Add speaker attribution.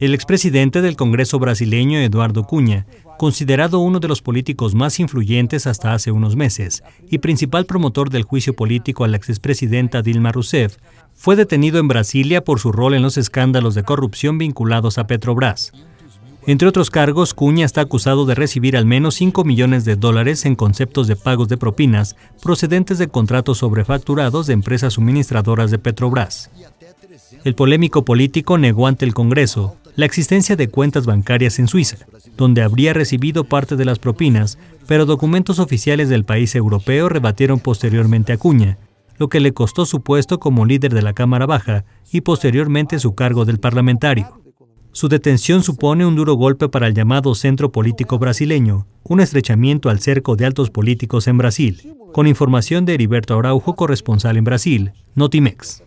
Speaker 1: El expresidente del Congreso brasileño, Eduardo Cunha, considerado uno de los políticos más influyentes hasta hace unos meses y principal promotor del juicio político a la expresidenta Dilma Rousseff, fue detenido en Brasilia por su rol en los escándalos de corrupción vinculados a Petrobras. Entre otros cargos, Cunha está acusado de recibir al menos 5 millones de dólares en conceptos de pagos de propinas procedentes de contratos sobrefacturados de empresas suministradoras de Petrobras. El polémico político negó ante el Congreso la existencia de cuentas bancarias en Suiza, donde habría recibido parte de las propinas, pero documentos oficiales del país europeo rebatieron posteriormente a Cuña, lo que le costó su puesto como líder de la Cámara Baja y posteriormente su cargo del parlamentario. Su detención supone un duro golpe para el llamado centro político brasileño, un estrechamiento al cerco de altos políticos en Brasil, con información de Heriberto Araujo, corresponsal en Brasil, Notimex.